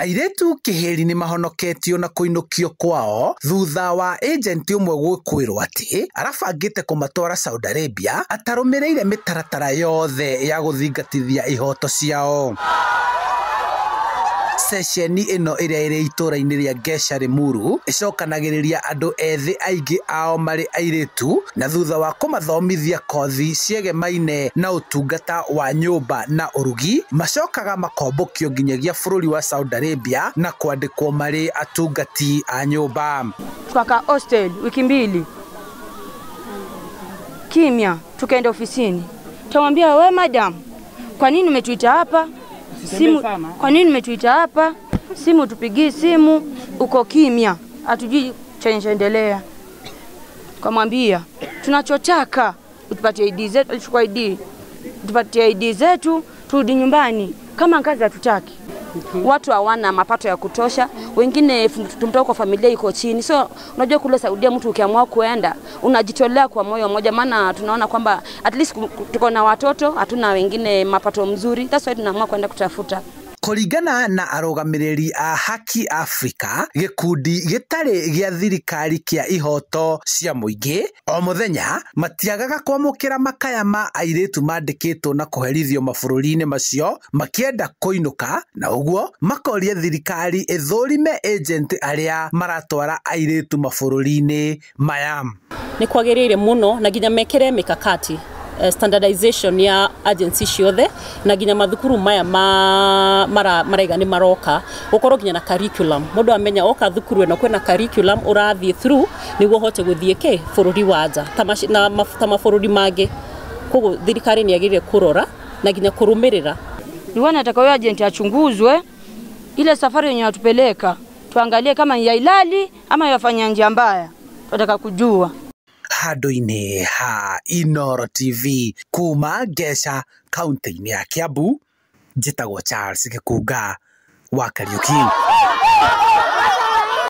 airĩtu kĩhĩri nĩ mahonoketio na kũinũkio kwao thutha wa ĩjenti ũmwe gwĩkwĩrwo atĩ arabangĩte kũmatwara Saudi Arabia atarũmĩrĩire mĩtaratara yothe ya gũthingatithia ihooto ciao ceceni ĩno ĩrĩa ĩrĩ itũra-inĩ rĩa Ngesha Limuru ĩcokanagĩrĩria andũ ethĩ aingĩ ao marĩ airĩtu na thutha wa kũmathomithia kothi ciegemaine na ũtungata wa nyũmba na ũrugi macokaga makombũkio nginyagia bũrũri wa Saudi Arabia na kwandĩkwo marĩ atungati a nyũmba. Tukaka hostel wiki mbili kimya, tukaenda ofisini, tukamwambia we madam, kwa nini umetuita hapa? simu. Eh? Kwa nini umetuita hapa? Simu tupigii simu, uko kimya, hatujui chenjendelea. Kamwambia tunachotaka utupatie ID zetu, alichukua ID, utupatie ID zetu turudi nyumbani, kama kazi hatutaki watu hawana mapato ya kutosha, wengine tumtoka kwa familia iko chini. So unajua kule Saudia mtu ukiamua kuenda unajitolea kwa moyo mmoja, maana tunaona kwamba at least tuko na watoto, hatuna wengine mapato mzuri, that's why tunaamua kwenda kutafuta kũringana na arũgamĩrĩri a haki Africa gĩkundi gĩtarĩ gĩa thirikari kia ihoto cia mũingĩ o mũthenya matiagaga kwamũkĩra makaya ma airĩtu mandĩkĩtwo na kũherithio mabũrũri-inĩ macio makĩenda kũinũka na ũguo makoria thirikari ĩthũrime ĩjenti arĩa maratwara airĩtu mabũrũri-inĩ maya nĩ kwagĩrĩire muno na nginya mekĩre mikakati Eh, standardization ya agency ciothe na nginya mathukuru maya ma, mara, maraiga nä maroka ukorwo nginya na curriculum mundu amenya oka thukuru ino kwena curriculum urathii through niguo hote guthii ki bururi wa nja ta mabururi mangi koguo thirikari nä agä kurora na nginya kurumirira Rwanda nataka huyo ajenti achunguzwe ile safari yenye watupeleka tuangalie kama ya ilali ama yafanya njia mbaya, tunataka kujua handå-inä ha inoro tv kuma ngeca kauntä-inä ya kä ambu njä tagwo charles gä kå wa kariå